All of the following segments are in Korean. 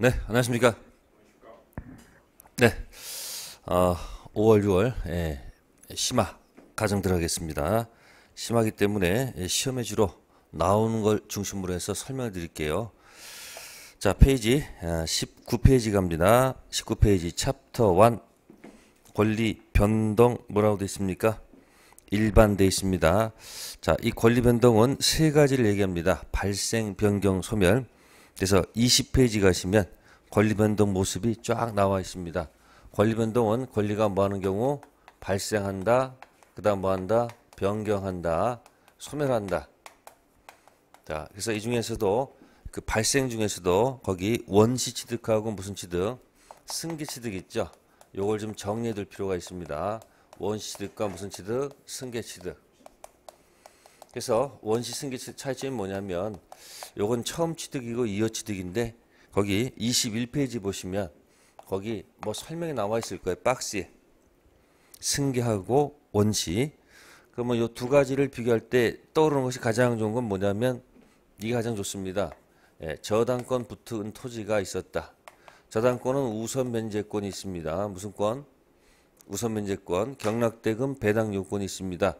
네, 안녕하십니까. 네, 어, 5월, 6월 예, 심화 가정 들어가겠습니다. 심하기 때문에 예, 시험에 주로 나오는 걸 중심으로 해서 설명을 드릴게요. 자, 페이지 19페이지 아, 갑니다. 19페이지 챕터 1 권리 변동 뭐라고 되어 있습니까? 일반되어 있습니다. 자, 이 권리 변동은 세 가지를 얘기합니다. 발생, 변경, 소멸. 그래서 20페이지 가시면 권리변동 모습이 쫙 나와 있습니다. 권리변동은 권리가 뭐하는 경우 발생한다, 그 다음 뭐한다, 변경한다, 소멸한다. 자, 그래서 이 중에서도 그 발생 중에서도 거기 원시 취득하고 무슨 취득, 승계 취득 있죠. 요걸 좀 정리해 둘 필요가 있습니다. 원시 취득과 무슨 취득, 승계 취득. 그래서 원시 승계 차이점이 뭐냐면 요건 처음 취득이고 이어 취득인데 거기 21페이지 보시면 거기 뭐 설명이 나와 있을 거예요. 박스에 승계하고 원시 그러면 뭐 요두 가지를 비교할 때 떠오르는 것이 가장 좋은 건 뭐냐면 이게 가장 좋습니다. 예, 저당권 붙은 토지가 있었다. 저당권은 우선 면제권이 있습니다. 무슨 권? 우선 면제권, 경락대금 배당 요건이 있습니다.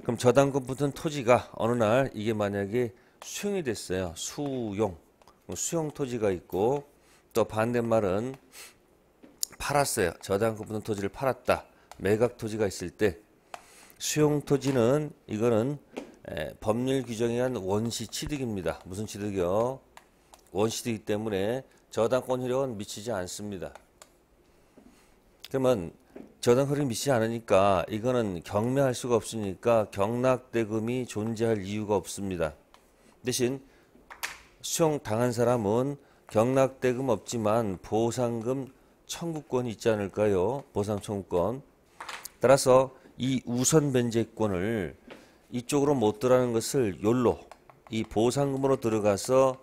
그럼 저당권 붙은 토지가 어느 날 이게 만약에 수용이 됐어요. 수용. 수용 토지가 있고 또 반대말은 팔았어요. 저당권 붙은 토지를 팔았다. 매각 토지가 있을 때 수용 토지는 이거는 에, 법률 규정에 의한 원시 취득입니다. 무슨 취득이요? 원시득이기 때문에 저당권 효력은 미치지 않습니다. 그러면 저당 흐름이 미치지 않으니까 이거는 경매할 수가 없으니까 경락대금이 존재할 이유가 없습니다. 대신 수용당한 사람은 경락대금 없지만 보상금 청구권이 있지 않을까요? 보상 청구권. 따라서 이 우선 변제권을 이쪽으로 못 들어가는 것을 욜로 이 보상금으로 들어가서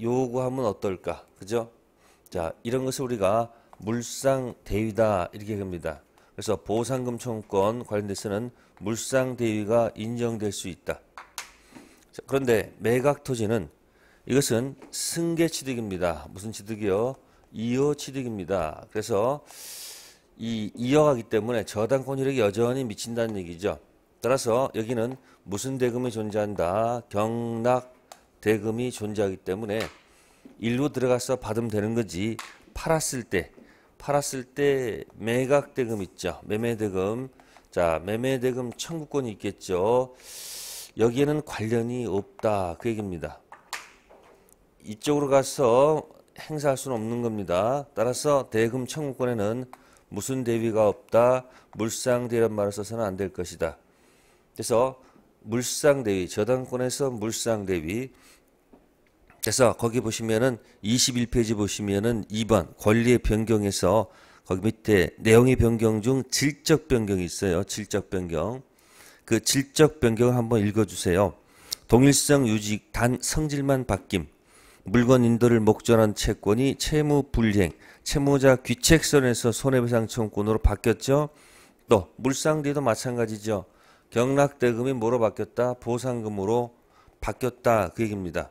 요구하면 어떨까? 그죠? 자, 이런 것을 우리가 물상 대위다 이렇게 됩니다. 그래서 보상금 청구권 관련돼서는 물상 대위가 인정될 수 있다. 자, 그런데 매각 토지는 이것은 승계 취득입니다. 무슨 취득이요? 이어 취득입니다. 그래서 이 이어가기 때문에 저당권 효력이 여전히 미친다는 얘기죠. 따라서 여기는 무슨 대금이 존재한다? 경락 대금이 존재하기 때문에 일로 들어가서 받으면 되는 거지 팔았을 때 팔았을 때 매각 대금 있죠. 매매 대금. 자, 매매 대금 청구권이 있겠죠. 여기에는 관련이 없다. 그 얘기입니다. 이쪽으로 가서 행사할 수는 없는 겁니다. 따라서 대금 청구권에는 무슨 대비가 없다. 물상 대란 말을 써서는 안 될 것이다. 그래서 물상 대위, 저당권에서 물상 대위, 그래서 거기 보시면은 21페이지 보시면은 2번 권리의 변경에서 거기 밑에 내용의 변경 중 질적 변경이 있어요. 질적 변경. 그 질적 변경을 한번 읽어주세요. 동일성 유지 단 성질만 바뀜. 물건 인도를 목전한 채권이 채무 불행 채무자 귀책선에서 손해배상 청구권으로 바뀌었죠. 또 물상대도 마찬가지죠. 경락대금이 뭐로 바뀌었다? 보상금으로 바뀌었다. 그 얘기입니다.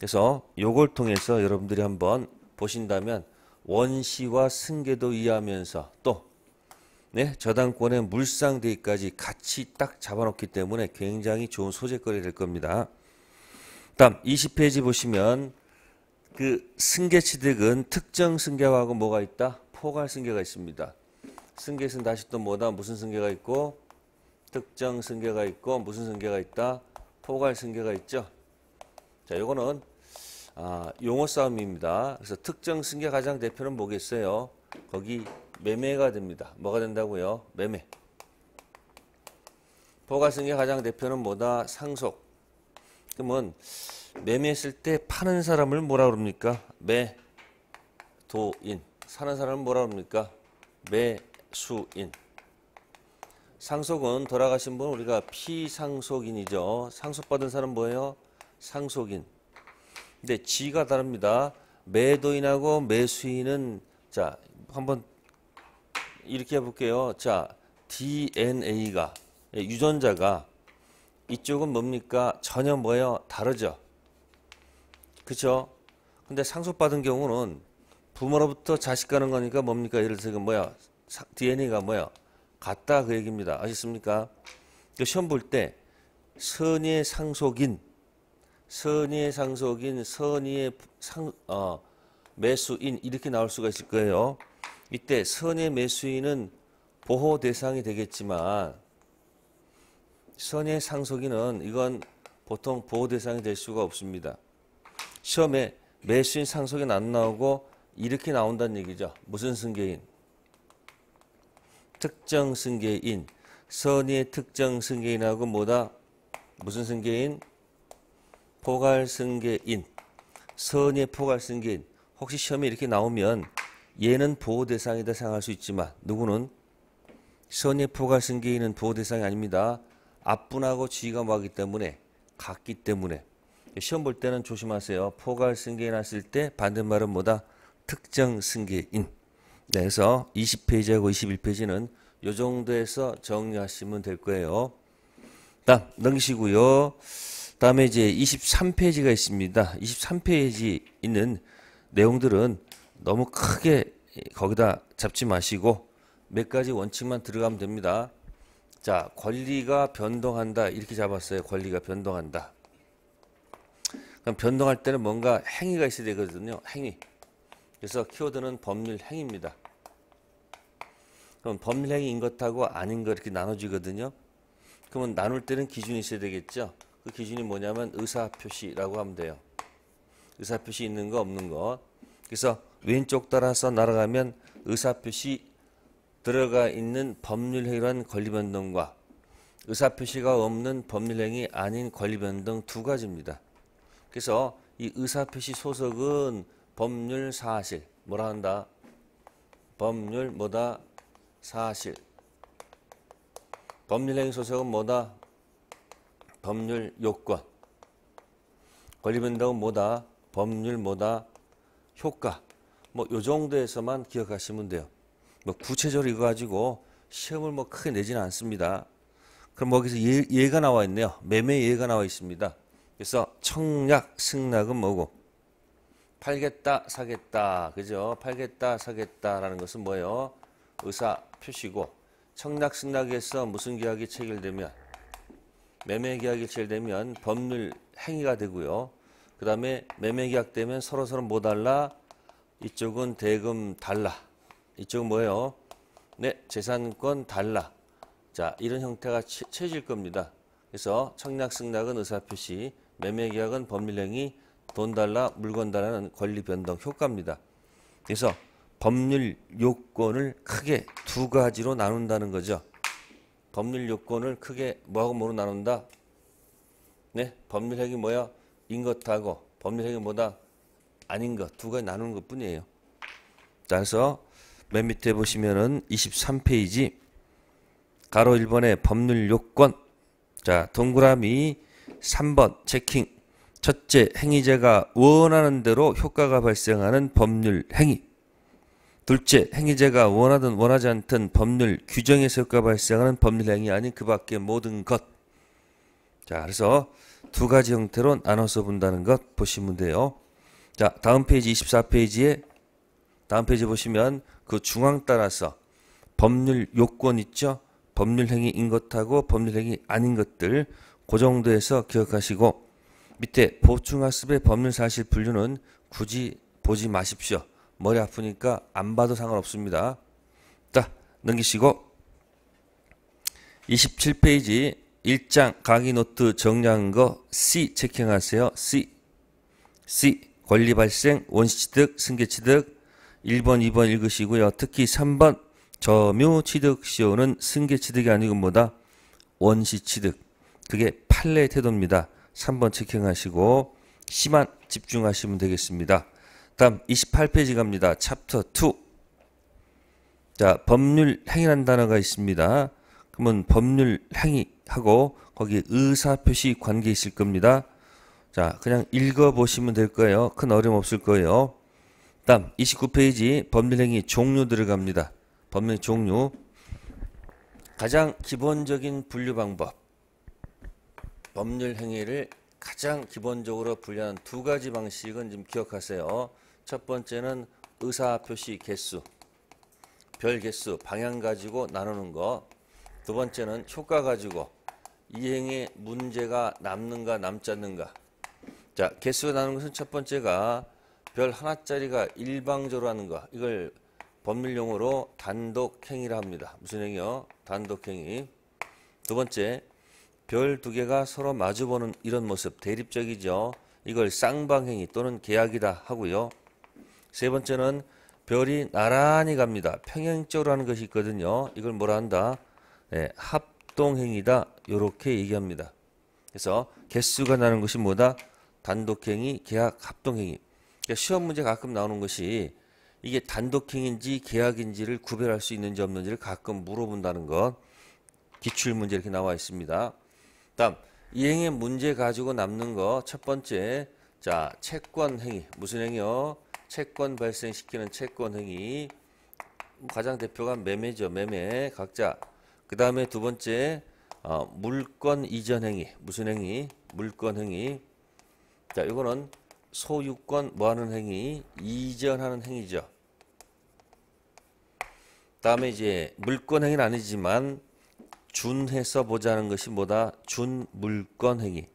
그래서 요걸 통해서 여러분들이 한번 보신다면 원시와 승계도 이해하면서 또 네, 저당권의 물상 대기까지 같이 딱 잡아놓기 때문에 굉장히 좋은 소재거리 될 겁니다. 다음 20페이지 보시면 그 승계취득은 특정 승계하고 뭐가 있다? 포괄 승계가 있습니다. 승계는 다시 또 뭐다? 무슨 승계가 있고 특정 승계가 있고 무슨 승계가 있다? 포괄 승계가 있죠. 자, 요거는 아, 용어 싸움입니다. 그래서 특정 승계 가장 대표는 뭐겠어요? 거기 매매가 됩니다. 뭐가 된다고요? 매매. 포가 승계 가장 대표는 뭐다? 상속. 그러면 매매했을 때 파는 사람을 뭐라 그럽니까? 매도인. 사는 사람은 뭐라 그럽니까? 매수인. 상속은 돌아가신 분 우리가 피상속인이죠. 상속받은 사람 뭐예요? 상속인. 근데 지가 다릅니다. 매도인하고 매수인은 자 한번 이렇게 해볼게요. 자 DNA가 예, 유전자가 이쪽은 뭡니까 전혀 뭐예요 다르죠. 그쵸 근데 상속받은 경우는 부모로부터 자식 가는 거니까 뭡니까 예를 들어 서 뭐야 DNA가 뭐야 같다 그 얘기입니다. 아셨습니까? 그 시험 볼 때 선의 상속인 선의의 상속인, 선의의 상, 어, 매수인 이렇게 나올 수가 있을 거예요. 이때 선의 매수인은 보호 대상이 되겠지만 선의 상속인은 이건 보통 보호 대상이 될 수가 없습니다. 시험에 매수인 상속인 안 나오고 이렇게 나온다는 얘기죠. 무슨 승계인? 특정 승계인. 선의의 특정 승계인하고 뭐다? 무슨 승계인? 포괄승계인 선의 포괄승계인 혹시 시험에 이렇게 나오면 얘는 보호 대상이다 생각할 수 있지만 누구는 선의 포괄승계인은 보호 대상이 아닙니다. 앞분하고 지휘가 뭐하기 때문에 같기 때문에 시험 볼 때는 조심하세요. 포괄승계인 했을 때 반대말은 뭐다? 특정승계인. 네, 그래서 20페이지하고 21페이지는 요 정도에서 정리하시면 될 거예요. 다음 넘기시고요. 다음에 이제 23페이지가 있습니다. 23페이지 있는 내용들은 너무 크게 거기다 잡지 마시고 몇 가지 원칙만 들어가면 됩니다. 자, 권리가 변동한다. 이렇게 잡았어요. 권리가 변동한다. 그럼 변동할 때는 뭔가 행위가 있어야 되거든요. 행위. 그래서 키워드는 법률 행위입니다. 그럼 법률 행위인 것하고 아닌 것 이렇게 나눠지거든요. 그러면 나눌 때는 기준이 있어야 되겠죠. 그 기준이 뭐냐면 의사표시라고 하면 돼요. 의사표시 있는 거 없는 거. 그래서 왼쪽 따라서 날아가면 의사표시 들어가 있는 법률행위란 권리변동과 의사표시가 없는 법률행위 아닌 권리변동 두 가지입니다. 그래서 이 의사표시 소속은 법률 사실 뭐라 한다? 법률 뭐다? 사실 법률행위 소속은 뭐다? 법률 요건 권리변동은 뭐다 법률 뭐다 효과 뭐 요 정도에서만 기억하시면 돼요. 뭐 구체적으로 이거 가지고 시험을 뭐 크게 내지는 않습니다. 그럼 거기서 예, 가 나와 있네요. 매매 예가 나와 있습니다. 그래서 청약 승낙은 뭐고 팔겠다 사겠다 그죠? 팔겠다 사겠다라는 것은 뭐예요? 의사 표시고 청약 승낙에서 무슨 계약이 체결되면 매매계약이체를 되면 법률 행위가 되고요. 그 다음에 매매계약 되면 서로서로 뭐 달라? 이쪽은 대금 달라. 이쪽은 뭐예요? 네, 재산권 달라. 자, 이런 형태가 채, 질 겁니다. 그래서 청약, 승낙은 의사표시, 매매계약은 법률행위, 돈 달라, 물건 달라는 권리 변동 효과입니다. 그래서 법률 요건을 크게 두 가지로 나눈다는 거죠. 법률 요건을 크게 뭐하고 뭐로 나눈다? 네, 법률핵이 뭐야? 인 것하고 법률핵이 뭐다? 아닌 것두 가지 나누는 것 뿐이에요. 따라서 맨 밑에 보시면은 23페이지 가로 1번에 법률 요건 자 동그라미 3번 체킹 첫째 행위자가 원하는 대로 효과가 발생하는 법률 행위 둘째, 행위자가 원하든 원하지 않든 법률 규정에서 효과 발생하는 법률 행위 아닌 그 밖의 모든 것. 자, 그래서 두 가지 형태로 나눠서 본다는 것 보시면 돼요. 자, 다음 페이지 24페이지에 다음 페이지 보시면 그 중앙 따라서 법률 요건 있죠? 법률 행위인 것하고 법률 행위 아닌 것들 그 정도에서 기억하시고 밑에 보충학습의 법률 사실 분류는 굳이 보지 마십시오. 머리 아프니까 안 봐도 상관없습니다. 자, 넘기시고 27페이지 1장 강의 노트 정리한 거 C 체킹하세요. C. C. 권리 발생, 원시취득, 승계취득 1번, 2번 읽으시고요. 특히 3번 점유 취득시효는 승계취득이 아니고 뭐다? 원시취득. 그게 판례 태도입니다. 3번 체킹하시고 심한 집중하시면 되겠습니다. 다음 28페이지 갑니다. 챕터 2. 자, 법률 행위란 단어가 있습니다. 그러면 법률 행위하고 거기 의사 표시 관계 있을 겁니다. 자, 그냥 읽어 보시면 될 거예요. 큰 어려움 없을 거예요. 다음 29페이지 법률 행위 종류 들어갑니다. 법률 종류. 가장 기본적인 분류 방법. 법률 행위를 가장 기본적으로 분류한 두 가지 방식은 좀 기억하세요. 첫 번째는 의사 표시 개수, 별 개수, 방향 가지고 나누는 거. 두 번째는 효과 가지고 이행에 문제가 남는가 남지 않는가. 자, 개수가 나누는 것은 첫 번째가 별 하나짜리가 일방적으로 하는 거. 이걸 법률용어로 단독행위라 합니다. 무슨 행위요? 단독행위. 두 번째, 별 두 개가 서로 마주보는 이런 모습, 대립적이죠. 이걸 쌍방행위 또는 계약이다 하고요. 세 번째는 별이 나란히 갑니다. 평행적으로 하는 것이 있거든요. 이걸 뭐라 한다? 네, 합동행이다. 이렇게 얘기합니다. 그래서 개수가 나는 것이 뭐다? 단독행위, 계약, 합동행위. 그러니까 시험 문제 가끔 나오는 것이 이게 단독행인지 계약인지를 구별할 수 있는지 없는지를 가끔 물어본다는 것. 기출 문제 이렇게 나와 있습니다. 다음 이행의 문제 가지고 남는 것. 첫 번째 자 채권 행위 무슨 행위요? 채권 발생시키는 채권행위 가장 대표가 매매죠. 매매 각자. 그 다음에 두 번째 어, 물권 이전 행위 무슨 행위? 물권 행위. 자 이거는 소유권 뭐하는 행위? 이전하는 행위죠. 다음에 이제 물권 행위는 아니지만 준해서 보자는 것이 뭐다? 준물권 행위.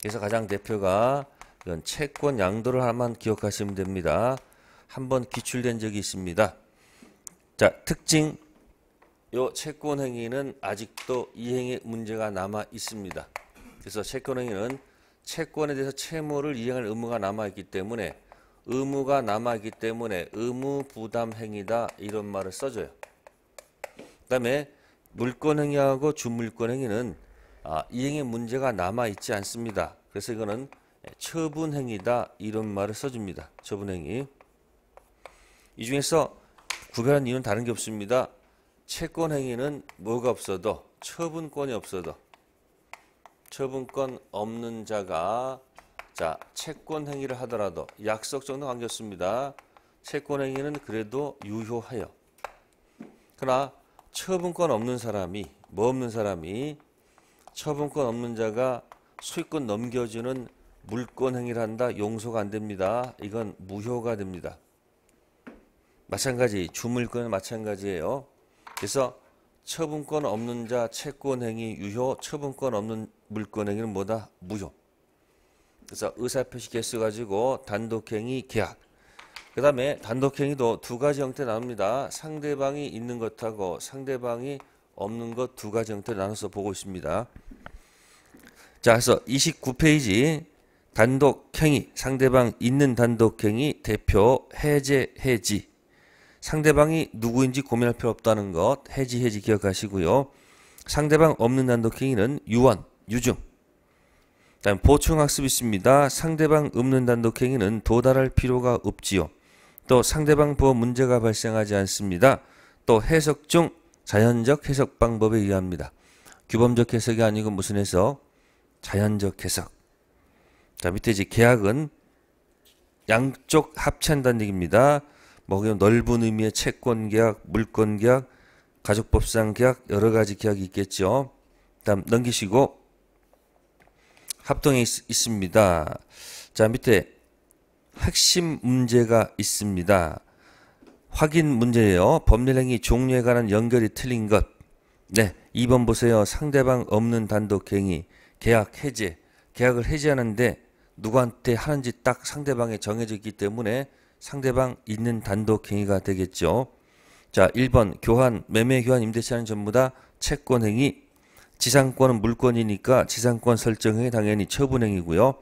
그래서 가장 대표가 그건 채권 양도를 하나만 기억하시면 됩니다. 한번 기출된 적이 있습니다. 자, 특징 요 채권 행위는 아직도 이행의 문제가 남아 있습니다. 그래서 채권 행위는 채권에 대해서 채무를 이행할 의무가 남아 있기 때문에 의무가 남아 있기 때문에 의무 부담 행위다 이런 말을 써줘요. 그다음에 물권 행위하고 주물권 행위는 아, 이행의 문제가 남아 있지 않습니다. 그래서 이거는 네, 처분행위다 이런 말을 써줍니다. 처분행위. 이 중에서 구별한 이유는 다른 게 없습니다. 채권행위는 뭐가 없어도 처분권이 없어도 처분권 없는 자가 자 채권행위를 하더라도 약속 정도 관계없습니다. 채권행위는 그래도 유효하여 그러나 처분권 없는 사람이 뭐 없는 사람이 처분권 없는 자가 수익권 넘겨주는 물권 행위를 한다 용서가 안 됩니다. 이건 무효가 됩니다. 마찬가지 주물권은 마찬가지예요. 그래서 처분권 없는 자 채권 행위 유효, 처분권 없는 물권 행위는 뭐다? 무효. 그래서 의사표시 개수 가지고 단독행위 계약. 그 다음에 단독행위도 두 가지 형태 나옵니다. 상대방이 있는 것하고 상대방이 없는 것 두 가지 형태 나눠서 보고 있습니다. 자, 그래서 29페이지 단독행위, 상대방 있는 단독행위, 대표, 해제, 해지. 상대방이 누구인지 고민할 필요 없다는 것, 해지, 해지 기억하시고요. 상대방 없는 단독행위는 유언, 유증. 다음 보충학습 있습니다. 상대방 없는 단독행위는 도달할 필요가 없지요. 또 상대방 보험 문제가 발생하지 않습니다. 또 해석 중 자연적 해석 방법에 의합니다. 규범적 해석이 아니고 무슨 해석? 자연적 해석. 자, 밑에 이제 계약은 양쪽 합친다는 얘기입니다. 뭐 그냥 넓은 의미의 채권 계약, 물권 계약, 가족법상 계약 여러 가지 계약이 있겠죠. 다음 넘기시고 합동이 있, 있습니다. 자, 밑에 핵심 문제가 있습니다. 확인 문제예요. 법률행위 종류에 관한 연결이 틀린 것. 네, 2번 보세요. 상대방 없는 단독 행위, 계약 해제, 계약을 해제하는데 누구한테 하는지 딱 상대방에 정해져 있기 때문에 상대방 있는 단독 행위가 되겠죠. 자, 1번 교환, 매매, 교환, 임대차는 전부 다 채권 행위. 지상권은 물권이니까 지상권 설정 행 당연히 처분 행위고요.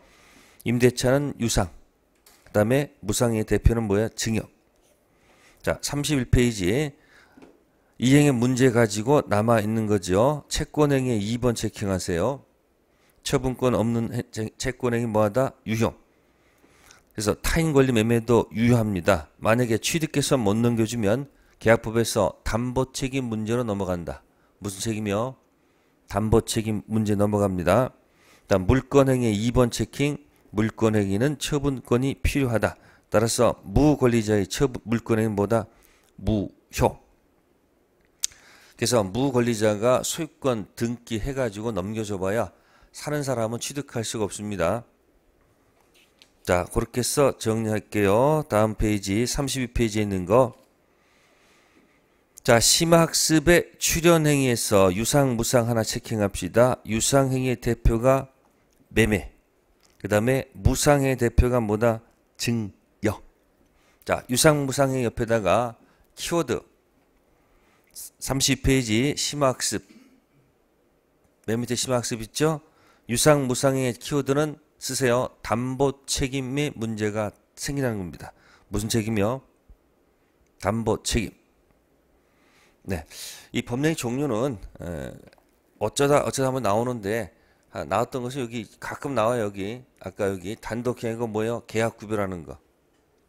임대차는 유상. 그다음에 무상의 대표는 뭐야? 증여. 자, 31페이지에 이행의 문제 가지고 남아 있는 거죠. 채권 행위 2번 체킹하세요. 처분권 없는 채권행위 뭐하다? 유효. 그래서 타인 권리 매매도 유효합니다. 만약에 취득해서 못 넘겨주면 계약법에서 담보 책임 문제로 넘어간다. 무슨 책임이요? 담보 책임 문제 넘어갑니다. 일단 물권행위 2번 체킹, 물권행위는 처분권이 필요하다. 따라서 무권리자의 처분 물권행위보다 무효. 그래서 무권리자가 소유권 등기해가지고 넘겨줘봐야 사는 사람은 취득할 수가 없습니다. 자, 그렇게 해서 정리할게요. 다음 페이지 32페이지에 있는 거. 자, 심학습의 출연행위에서 유상, 무상 하나 체킹합시다. 유상행위의 대표가 매매. 그 다음에 무상의 대표가 뭐다? 증여. 자, 유상, 무상의 옆에다가 키워드 30페이지 심학습. 맨 밑에 심학습 있죠? 유상 무상의 키워드는 쓰세요. 담보 책임의 문제가 생기는 겁니다. 무슨 책임이요? 담보 책임. 네, 이 법령의 종류는 어쩌다 어쩌다 한번 나오는데 아, 나왔던 것이 여기 가끔 나와 여기 아까 여기 단독 계약이 뭐예요? 계약 구별하는 거,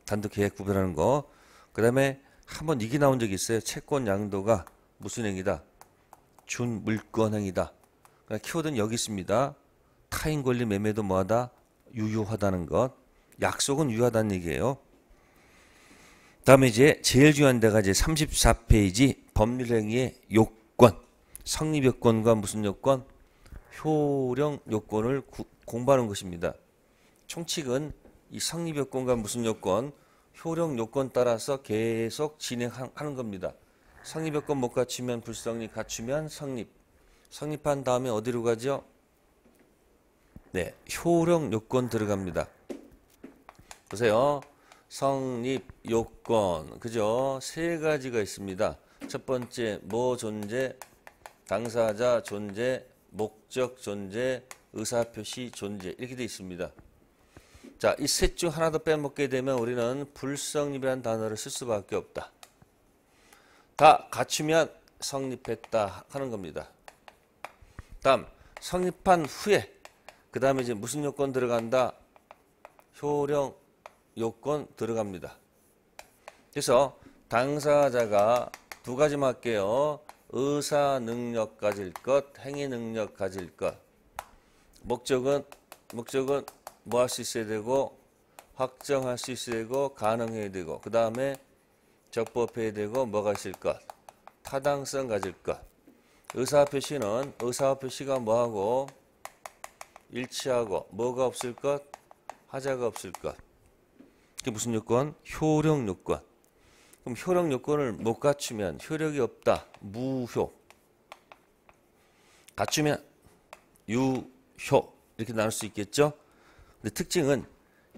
단독 계약 구별하는 거. 그다음에 한번 이게 나온 적이 있어요. 채권 양도가 무슨 행위다? 준물권 행위다. 그러니까 키워드는 여기 있습니다. 타인 권리 매매도 뭐하다 유효하다는 것. 약속은 유효하다는 얘기예요. 다음에 이제 제일 중요한 데가 이제 34페이지 법률행위의 요건, 성립 요건과 무슨 요건, 효령 요건을 구, 공부하는 것입니다. 총칙은 이 성립 요건과 무슨 요건, 효력 요건 따라서 계속 진행하는 겁니다. 성립 요건 못 갖추면 불성립, 갖추면 성립. 성립한 다음에 어디로 가죠? 네, 효력 요건 들어갑니다. 보세요. 성립 요건. 그죠? 세 가지가 있습니다. 첫 번째, 뭐 존재, 당사자 존재, 목적 존재, 의사표시 존재. 이렇게 되어 있습니다. 자, 이 셋 중 하나 더 빼먹게 되면 우리는 불성립이라는 단어를 쓸 수밖에 없다. 다 갖추면 성립했다 하는 겁니다. 다음, 성립한 후에 그 다음에 이제 무슨 요건 들어간다? 효력 요건 들어갑니다. 그래서 당사자가 두 가지만 할게요. 의사 능력 가질 것, 행위 능력 가질 것. 목적은 목적은 뭐 할 수 있어야 되고 확정할 수 있어야 되고 가능해야 되고 그 다음에 적법해야 되고 뭐가 있을 것 타당성 가질 것 의사 표시는 의사 표시가 뭐하고 일치하고 뭐가 없을 것? 하자가 없을 것. 그게 무슨 요건? 효력 요건. 그럼 효력 요건을 못 갖추면 효력이 없다. 무효. 갖추면 유효 이렇게 나눌 수 있겠죠? 근데 특징은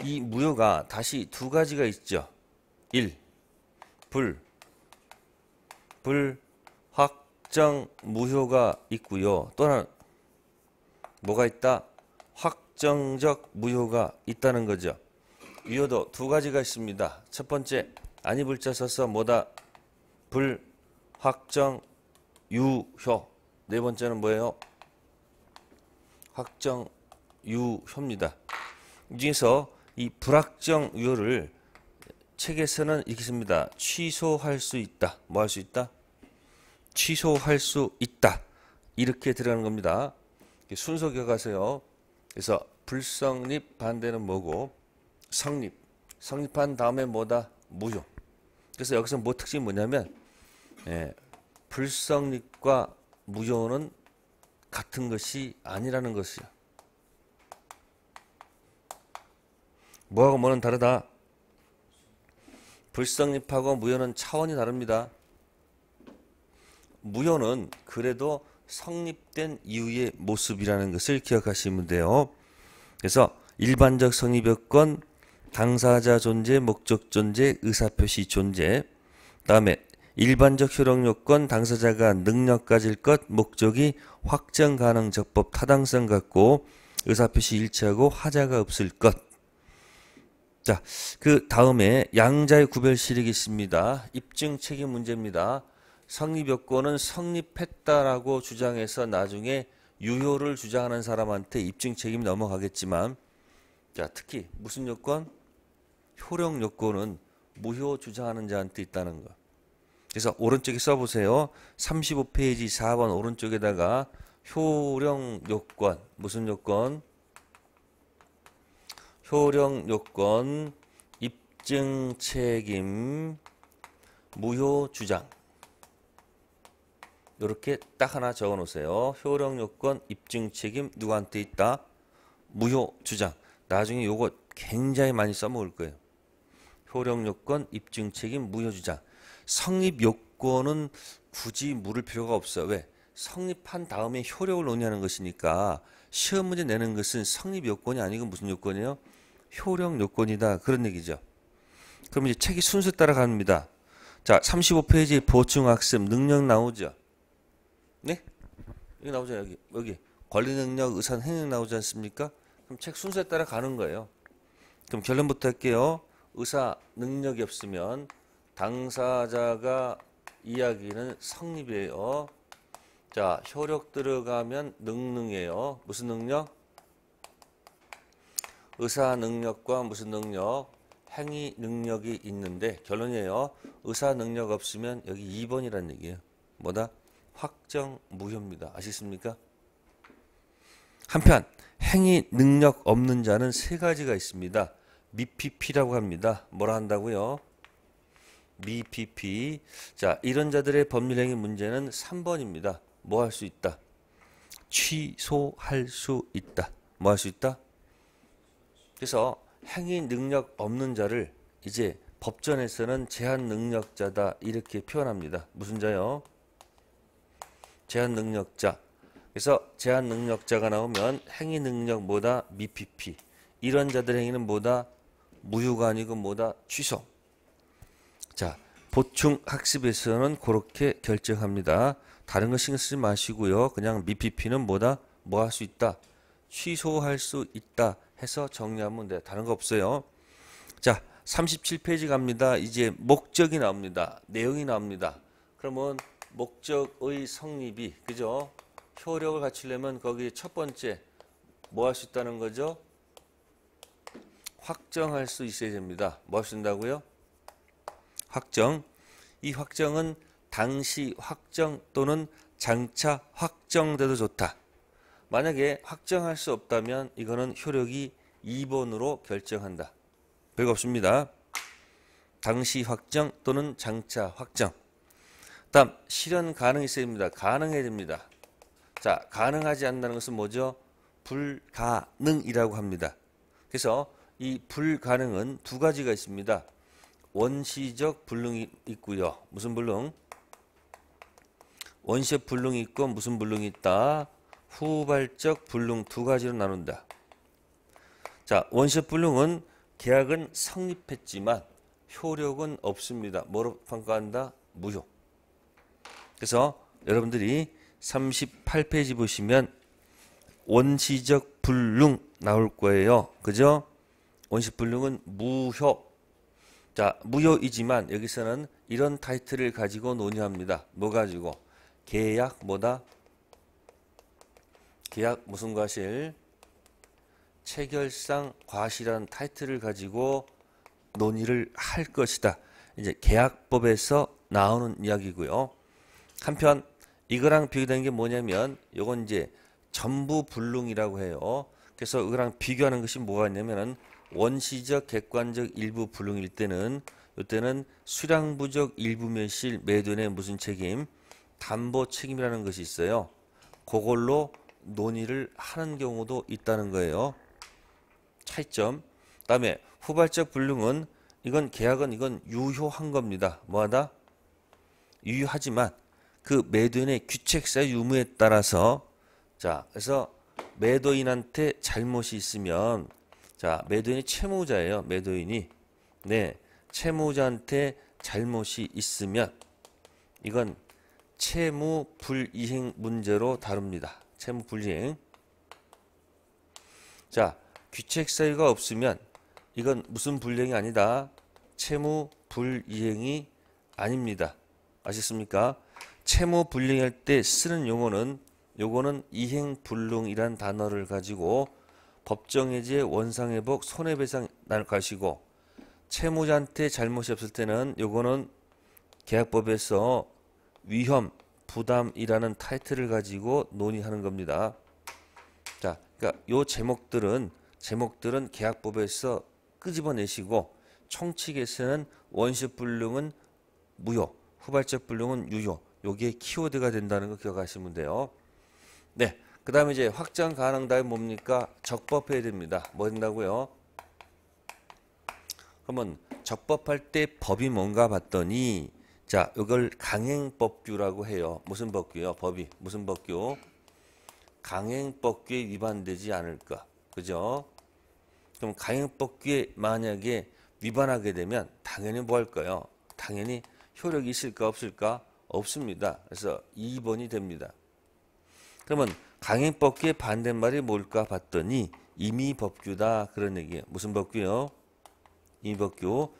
이 무효가 다시 두 가지가 있죠. 일 불. 불 확정 무효가 있고요. 또 하나 뭐가 있다? 확정적 무효가 있다는 거죠. 유효도 두 가지가 있습니다. 첫 번째 안이불자 써서 뭐다 불확정 유효 네 번째는 뭐예요? 확정 유효입니다. 이 중에서 이 불확정 유효를 책에서는 이렇게 씁니다. 취소할 수 있다. 뭐 할 수 있다? 취소할 수 있다. 이렇게 들어가는 겁니다. 순서 기억하세요. 그래서 불성립 반대는 뭐고 성립. 성립한 다음에 뭐다? 무효. 그래서 여기서 뭐 특징이 뭐냐면 예, 불성립과 무효는 같은 것이 아니라는 것이야. 뭐하고 뭐는 다르다. 불성립하고 무효는 차원이 다릅니다. 무효는 그래도 성립된 이후의 모습이라는 것을 기억하시면 돼요. 그래서 일반적 성립 여건, 당사자 존재, 목적 존재, 의사표시 존재, 다음에 일반적 효력 요건 당사자가 능력 가질 것, 목적이 확정 가능 적법 타당성 같고 의사표시 일치하고 하자가 없을 것. 자, 그 다음에 양자의 구별 실익이 있습니다. 입증 책임 문제입니다. 성립 여권은 성립했다라고 주장해서 나중에 유효를 주장하는 사람한테 입증 책임이 넘어가겠지만 자, 특히 무슨 요건? 효력 요건은 무효 주장하는 자한테 있다는 거. 그래서 오른쪽에 써보세요. 35페이지 4번 오른쪽에다가 효력 요건 무슨 요건? 효력 요건 입증 책임 무효 주장 이렇게 딱 하나 적어 놓으세요. 효력 요건 입증 책임 누구한테 있다? 무효 주장. 나중에 요거 굉장히 많이 써먹을 거예요. 효력 요건 입증 책임 무효 주장. 성립 요건은 굳이 물을 필요가 없어. 왜? 성립한 다음에 효력을 논의하는 것이니까 시험 문제 내는 것은 성립 요건이 아니고 무슨 요건이에요? 효력 요건이다. 그런 얘기죠. 그럼 이제 책이 순서 따라 갑니다. 자, 35페이지 보충학습 능력 나오죠. 네? 여기 나오죠 여기 여기 권리 능력 의산 행위 나오지 않습니까? 그럼 책 순서에 따라 가는 거예요. 그럼 결론부터 할게요. 의사 능력이 없으면 당사자가 이야기는 성립이에요. 자, 효력 들어가면 능능이에요. 무슨 능력? 의사 능력과 무슨 능력? 행위 능력이 있는데 결론이에요. 의사 능력 없으면 여기 2번이라는 얘기예요. 뭐다? 확정 무효입니다. 아시겠습니까? 한편 행위 능력 없는 자는 세 가지가 있습니다. 미피피라고 합니다. 뭐라 한다고요? 미피피. 자, 이런 자들의 법률 행위 문제는 3번입니다. 뭐 할 수 있다? 취소할 수 있다. 뭐 할 수 있다? 그래서 행위 능력 없는 자를 이제 법전에서는 제한 능력자다 이렇게 표현합니다. 무슨 자요? 제한 능력자. 그래서 제한 능력자가 나오면 행위 능력 뭐다 미피피. 이런 자들 행위는 뭐다 무효가 아니고 뭐다 취소. 자, 보충 학습에서는 그렇게 결정합니다. 다른 거 신경 쓰지 마시고요. 그냥 미피피는 뭐다 뭐 할 수 있다. 취소할 수 있다 해서 정리하면 돼. 다른 거 없어요. 자, 37페이지 갑니다. 이제 목적이 나옵니다. 내용이 나옵니다. 그러면 목적의 성립이 그죠? 효력을 갖추려면 거기 첫 번째 뭐 할 수 있다는 거죠? 확정할 수 있어야 됩니다. 뭐하신다고요 확정. 이 확정은 당시 확정 또는 장차 확정돼도 좋다. 만약에 확정할 수 없다면 이거는 효력이 2번으로 결정한다. 별거 없습니다. 당시 확정 또는 장차 확정. 다음 실현 가능이 있어니다 가능해야 됩니다. 자 가능하지 않다는 는 것은 뭐죠? 불가능이라고 합니다. 그래서 이 불가능은 두 가지가 있습니다. 원시적 불능이 있고요. 무슨 불능? 원시적 불능이 있고 무슨 불능이 있다? 후발적 불능 두 가지로 나눈다. 자, 원시적 불능은 계약은 성립했지만 효력은 없습니다. 뭐로 평가한다? 무효. 그래서 여러분들이 38페이지 보시면 원시적 불능 나올 거예요. 그죠? 원시 불능은 무효. 자, 무효이지만 여기서는 이런 타이틀을 가지고 논의합니다. 뭐 가지고? 계약 뭐다? 계약 무슨 과실? 체결상 과실이라는 타이틀을 가지고 논의를 할 것이다. 이제 계약법에서 나오는 이야기고요. 한편 이거랑 비교되는 게 뭐냐면 요건 이제 전부 불능이라고 해요. 그래서 이거랑 비교하는 것이 뭐가 있냐면은 원시적 객관적 일부 불능일 때는 이때는 수량 부족 일부 멸실 매도의 인 무슨 책임 담보 책임이라는 것이 있어요. 그걸로 논의를 하는 경우도 있다는 거예요. 차이점. 다음에 후발적 불능은 이건 계약은 이건 유효한 겁니다. 뭐하다? 유효하지만 그 매도인의 규책사 유무에 따라서 자 그래서 매도인한테 잘못이 있으면 자 매도인이 채무자예요 매도인이 네 채무자한테 잘못이 있으면 이건 채무 불이행 문제로 다룹니다 채무 불이행 자 규책 사유가 없으면 이건 무슨 불이행이 아니다 채무 불이행이 아닙니다 아셨습니까? 채무 불능할때 쓰는 용어는 요거는 이행불능이란 단어를 가지고 법정해제, 원상회복, 손해배상 날 가시고 채무자한테 잘못이 없을 때는 요거는 계약법에서 위험, 부담이라는 타이틀을 가지고 논의하는 겁니다. 자, 그러니까 요 제목들은 제목들은 계약법에서 끄집어내시고 총칙에서는 원시불능은 무효, 후발적 불능은 유효, 여기에 키워드가 된다는 거 기억하시면 돼요. 네. 그 다음에 이제 확장 가능 답이 뭡니까? 적법해야 됩니다. 뭐 된다고요? 그러면 적법할 때 법이 뭔가 봤더니 자, 이걸 강행법규라고 해요. 무슨 법규요? 법이. 무슨 법규? 강행법규에 위반되지 않을까. 그죠? 그럼 강행법규에 만약에 위반하게 되면 당연히 뭐 할까요? 당연히 효력이 있을까 없을까? 없습니다. 그래서 2번이 됩니다. 그러면 강행법규의 반대말이 뭘까 봤더니 임의법규다 그런 얘기예요. 무슨 법규요? 임의법규.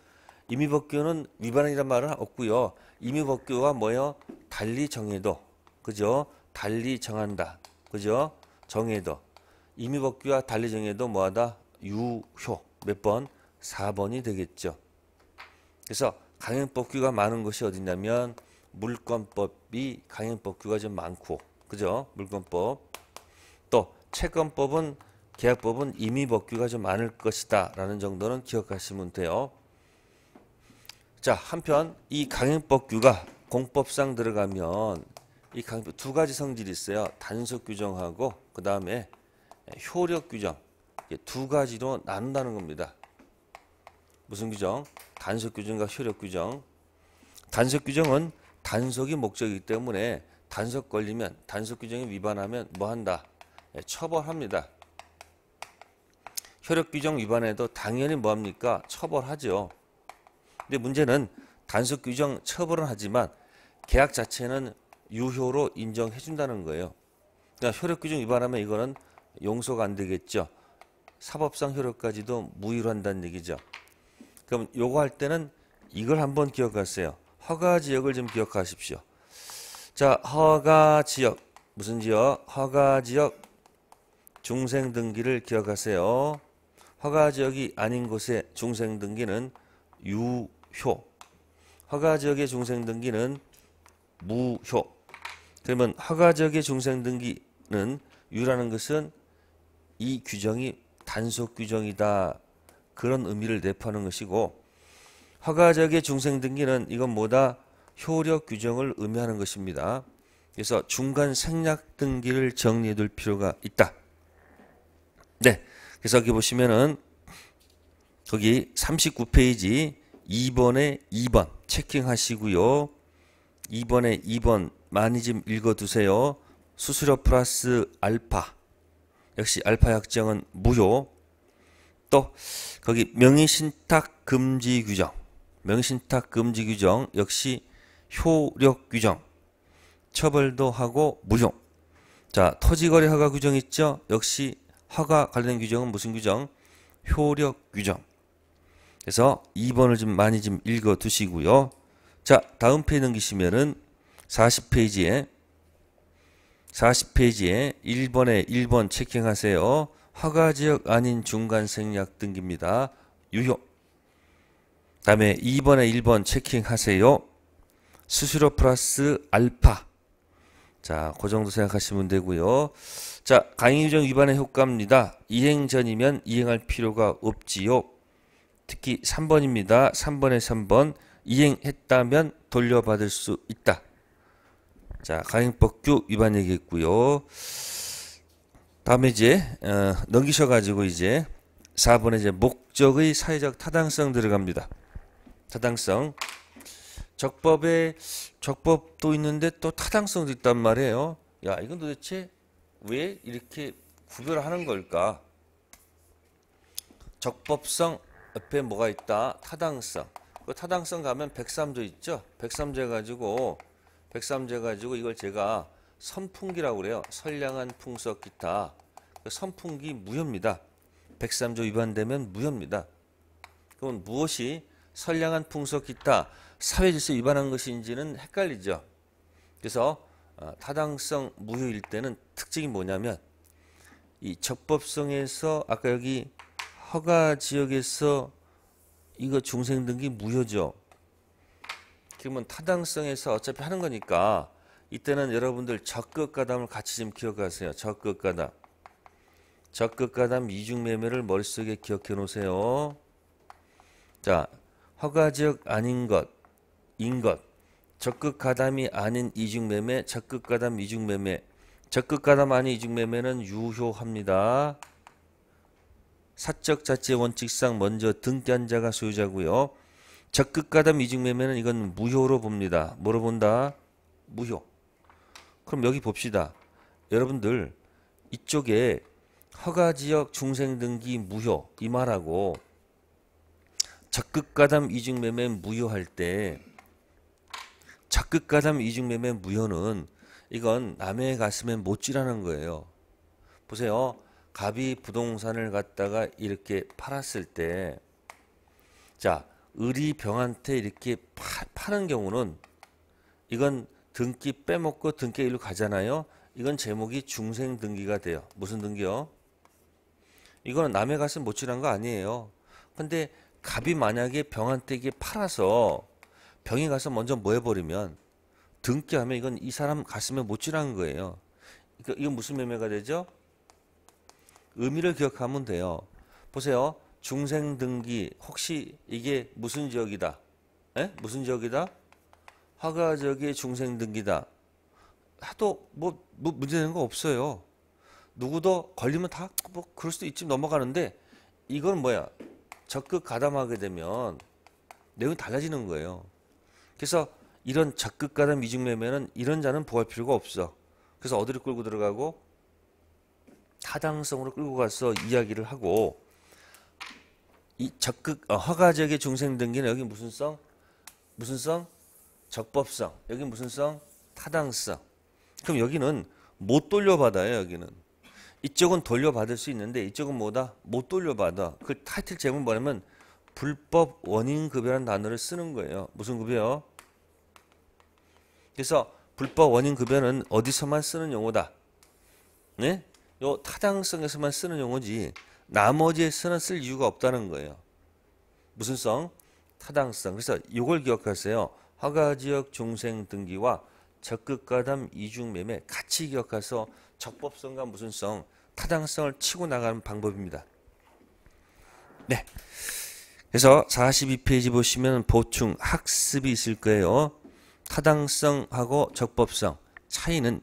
임의법규는 위반이란 말은 없고요. 임의법규와 뭐요? 달리 정해도 그죠? 달리 정한다. 그죠? 정해도 임의법규와 달리 정해도 뭐하다? 유효 몇 번? 4번이 되겠죠. 그래서 강행법규가 많은 것이 어디냐면 물권법이 강행법 규가 좀 많고 그죠? 물권법 또 채권법은 계약법은 임의 법규가 좀 많을 것이다 라는 정도는 기억하시면 돼요. 자 한편 이 강행법규가 공법상 들어가면 이 강행법 두 가지 성질이 있어요. 단속 규정하고 그 다음에 효력 규정 두 가지로 나눈다는 겁니다. 무슨 규정? 단속 규정과 효력 규정. 단속 규정은 단속이 목적이기 때문에 단속 걸리면 단속 규정에 위반하면 뭐 한다? 예, 처벌합니다. 효력 규정 위반해도 당연히 뭐 합니까? 처벌하죠. 근데 문제는 단속 규정 처벌은 하지만 계약 자체는 유효로 인정해 준다는 거예요. 그러니까 효력 규정 위반하면 이거는 용서가 안 되겠죠. 사법상 효력까지도 무효로 한다는 얘기죠. 그럼 요거 할 때는 이걸 한번 기억하세요. 허가 지역을 좀 기억하십시오. 자, 허가 지역. 무슨 지역? 허가 지역 중생 등기를 기억하세요. 허가 지역이 아닌 곳의 중생 등기는 유효. 허가 지역의 중생 등기는 무효. 그러면 허가 지역의 중생 등기는 유라는 것은 이 규정이 단속 규정이다. 그런 의미를 내포하는 것이고 허가적의 중생등기는 이건 뭐다? 효력 규정을 의미하는 것입니다. 그래서 중간 생략 등기를 정리해둘 필요가 있다. 네. 그래서 여기 보시면은 거기 39페이지 2번에 2번 체킹하시고요. 2번에 2번 많이 좀 읽어두세요. 수수료 플러스 알파. 역시 알파 약정은 무효. 또 거기 명의신탁 금지 규정. 명신탁 금지 규정 역시 효력 규정 처벌도 하고 무효 자 토지거래 허가 규정 있죠 역시 허가 관련 규정은 무슨 규정 효력 규정 그래서 2번을 좀 많이 좀 읽어 두시고요 자 다음 페이지 넘기시면은 40페이지에 40페이지에 1번에 1번 체킹하세요 허가지역 아닌 중간 생략 등기입니다 유효 다음에 2번에 1번 체킹하세요. 수수료 플러스 알파. 자, 그 정도 생각하시면 되고요. 자, 강의 규정 위반의 효과입니다. 이행 전이면 이행할 필요가 없지요. 특히 3번입니다. 3번에 3번 이행했다면 돌려받을 수 있다. 자, 강행법규 위반 얘기했고요. 다음에 이제 어, 넘기셔 가지고 이제 4번에 이제 목적의 사회적 타당성 들어갑니다. 타당성. 적법에 적법도 있는데 또 타당성도 있단 말이에요. 야, 이건 도대체 왜 이렇게 구별하는 걸까? 적법성 옆에 뭐가 있다? 타당성. 그 타당성 가면 103조 있죠? 103조 가지고 103조 가지고 이걸 제가 선풍기라고 그래요. 선량한 풍속 기타. 그 선풍기 무효입니다. 103조 위반되면 무효입니다. 그럼 무엇이 선량한 풍속 기타 사회 질서 위반한 것인지는 헷갈리죠. 그래서 어, 타당성 무효일 때는 특징이 뭐냐면 이 적법성에서 아까 여기 허가 지역에서 이거 중생 등기 무효죠. 그러면 타당성에서 어차피 하는 거니까 이때는 여러분들 적극 가담을 같이 좀 기억하세요. 적극 가담. 적극 가담 이중 매매를 머릿속에 기억해 놓으세요. 자, 허가 지역 아닌 것, 인 것, 적극 가담이 아닌 이중매매, 적극 가담 이중매매, 적극 가담 아닌 이중매매는 유효합니다. 사적 자체 원칙상 먼저 등기한 자가 소유자고요. 적극 가담 이중매매는 이건 무효로 봅니다. 뭐로 본다? 무효. 그럼 여기 봅시다. 여러분들 이쪽에 허가지역 중생등기 무효 이 말하고 적극가담 이중매매 무효할 때 적극가담 이중매매 무효는 이건 남의 가슴에 못질하는 거예요. 보세요. 갑이 부동산을 갖다가 이렇게 팔았을 때 자, 을이 병한테 이렇게 파, 파는 경우는 이건 등기 빼먹고 등기 일로 가잖아요. 이건 제목이 중생 등기가 돼요. 무슨 등기요? 이건 남의 가슴 못질한 거 아니에요. 근데 갑이 만약에 병한테게 이 팔아서 병에 가서 먼저 뭐 해버리면 등기하면 이건 이 사람 가슴에 못 지나는 거예요. 그러니까 이건 무슨 매매가 되죠? 의미를 기억하면 돼요. 보세요. 중생 등기 혹시 이게 무슨 지역이다? 에? 예? 무슨 지역이다? 화가 지역의 중생 등기다. 하도 뭐, 뭐 문제되는 거 없어요. 누구도 걸리면 다 뭐 그럴 수도 있지 넘어가는데 이건 뭐야? 적극 가담하게 되면 내용이 달라지는 거예요. 그래서 이런 적극 가담 위중매매는 이런 자는 보할 필요가 없어. 그래서 어디로 끌고 들어가고 타당성으로 끌고 가서 이야기를 하고 이 적극 어, 허가적의 중생 등기는 여기 무슨 성? 무슨 성? 적법성. 여기 무슨 성? 타당성. 그럼 여기는 못 돌려받아요, 여기는. 이쪽은 돌려받을 수 있는데 이쪽은 뭐다? 못 돌려받아. 그 타이틀 제목 뭐냐면 불법 원인 급여라는 단어를 쓰는 거예요. 무슨 급여? 그래서 불법 원인 급여는 어디서만 쓰는 용어다. 네? 요 타당성에서만 쓰는 용어지 나머지에서는 쓸 이유가 없다는 거예요. 무슨 성? 타당성. 그래서 이걸 기억하세요. 허가지역 중생 등기와 적극가담 이중매매 같이 기억해서 적법성과 무슨성, 타당성을 치고 나가는 방법입니다. 네. 그래서 42페이지 보시면 보충, 학습이 있을 거예요. 타당성하고 적법성 차이는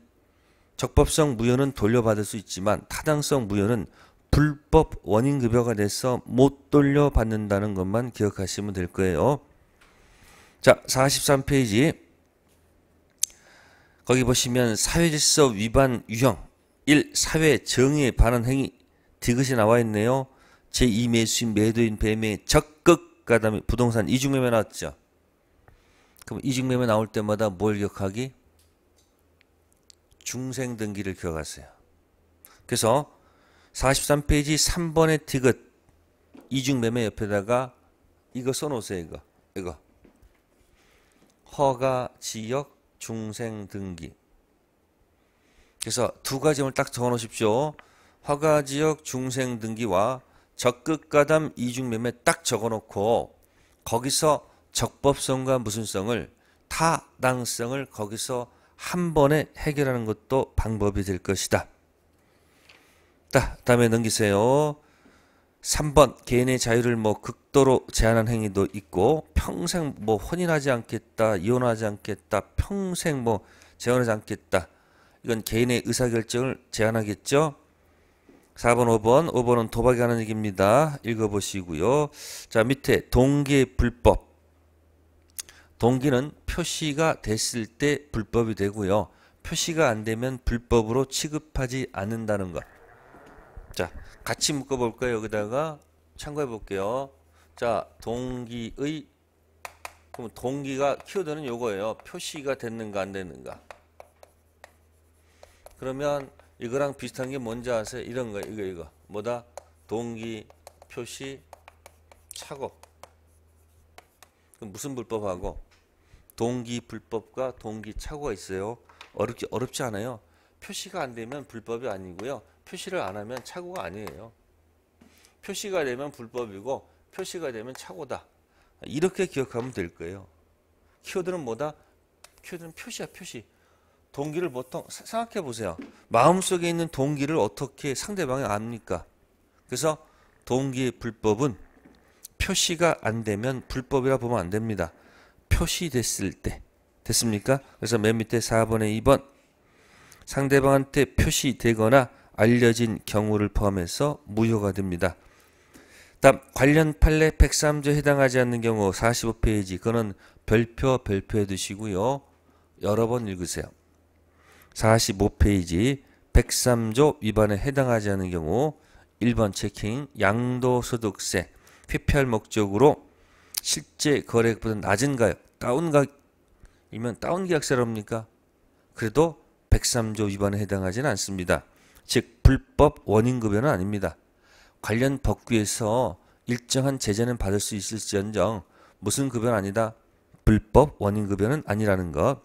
적법성 무효는 돌려받을 수 있지만 타당성 무효는 불법 원인급여가 돼서 못 돌려받는다는 것만 기억하시면 될 거예요. 자, 43페이지. 거기 보시면 사회질서 위반 유형. 1. 사회 정의에 반한 행위 디귿이 나와 있네요. 제2 매수인 매도인 뱀의 적극 가담이 부동산 이중매매 나왔죠. 그럼 이중매매 나올 때마다 뭘 기억하기? 중생등기를 기억하세요. 그래서 43페이지 3번의 디귿 이중매매 옆에다가 이거 써놓으세요. 이거. 이거. 허가 지역 중생등기 그래서 두 가지 점딱 적어놓으십시오. 허가 지역 중생 등기와 적극 가담 이중 매매 딱 적어놓고 거기서 적법성과 무슨성을 타당성을 거기서 한 번에 해결하는 것도 방법이 될 것이다. 자, 다음에 넘기세요. 3번 개인의 자유를 뭐 극도로 제한한 행위도 있고 평생 뭐 혼인하지 않겠다, 이혼하지 않겠다, 평생 뭐 재혼하지 않겠다. 이건 개인의 의사결정을 제한하겠죠. 4번, 5번. 5번은 도박이 하는 얘기입니다. 읽어보시고요. 자, 밑에 동계 불법. 동기는 표시가 됐을 때 불법이 되고요. 표시가 안 되면 불법으로 취급하지 않는다는 것. 자, 같이 묶어 볼까요? 여기다가 참고해 볼게요. 자, 동기의 그럼 동기가 키워드는 요거예요. 표시가 됐는가 안 됐는가. 그러면 이거랑 비슷한 게 뭔지 아세요? 이런 거 이거 이거 뭐다 동기 표시 착오 무슨 불법하고 동기 불법과 동기 착오가 있어요. 어렵지 어렵지 않아요. 표시가 안 되면 불법이 아니고요. 표시를 안 하면 착오가 아니에요. 표시가 되면 불법이고 표시가 되면 착오다. 이렇게 기억하면 될 거예요. 키워드는 뭐다? 키워드는 표시야 표시. 동기를 보통 생각해 보세요. 마음속에 있는 동기를 어떻게 상대방이 압니까? 그래서 동기의 불법은 표시가 안 되면 불법이라 보면 안 됩니다. 표시됐을 때 됐습니까? 그래서 맨 밑에 4번에 2번 상대방한테 표시되거나 알려진 경우를 포함해서 무효가 됩니다. 다음 관련 판례 103조에 해당하지 않는 경우 45페이지 그거는 별표 별표해 두시고요. 여러 번 읽으세요. 45페이지 103조 위반에 해당하지 않은 경우 1번 체킹 양도소득세 회피할 목적으로 실제 거래액보다 낮은 가격 다운 가격이면 다운 계약세랍니까? 그래도 103조 위반에 해당하지는 않습니다. 즉 불법 원인급여는 아닙니다. 관련 법규에서 일정한 제재는 받을 수 있을지언정 무슨 급여는 아니다. 불법 원인급여는 아니라는 것.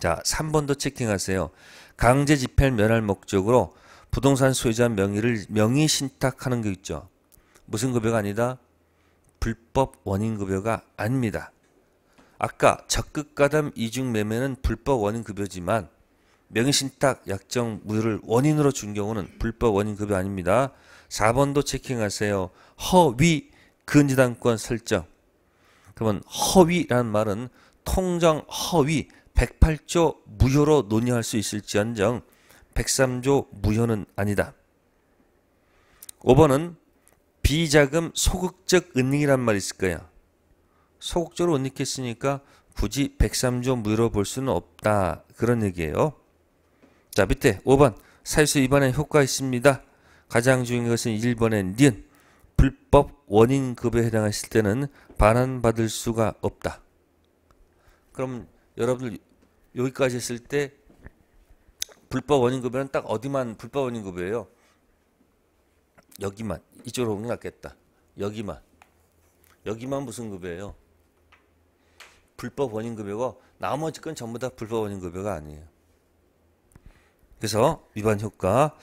자, 3번도 체킹하세요. 강제 집행 면할 목적으로 부동산 소유자 명의를 명의 신탁하는 게 있죠. 무슨 급여가 아니다? 불법 원인 급여가 아닙니다. 아까 적극 가담 이중 매매는 불법 원인 급여지만 명의 신탁 약정 무효를 원인으로 준 경우는 불법 원인 급여 아닙니다. 4번도 체킹하세요. 허위 근저당권 설정. 그러면 허위라는 말은 통정 허위 108조 무효로 논의할 수 있을지언정 103조 무효는 아니다. 5번은 비자금 소극적 은닉이란 말이 있을 거야. 소극적으로 은닉했으니까 굳이 103조 무효로 볼 수는 없다. 그런 얘기예요. 자 밑에 5번 사유서 위반에 효과 있습니다. 가장 중요한 것은 1번의 니은 불법 원인급에 해당했을 때는 반환받을 수가 없다. 그럼 여러분들 여기까지 했을 때 불법 원인급여는 딱 어디만 불법 원인급여예요? 여기만 이쪽으로 오는 낫겠다. 여기만 여기만 무슨 급여예요? 불법 원인급여고 나머지 건 전부 다 불법 원인급여가 아니에요. 그래서 위반 효과.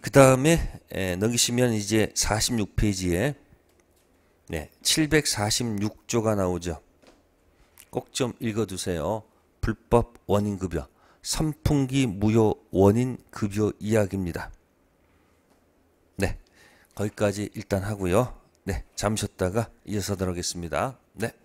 그 다음에 예, 넘기시면 이제 46페이지에 네, 746조가 나오죠. 꼭 좀 읽어두세요. 불법 원인급여, 선풍기 무효 원인급여 이야기입니다. 네, 거기까지 일단 하고요. 네, 잠셨다가 이어서 들어가겠습니다. 네.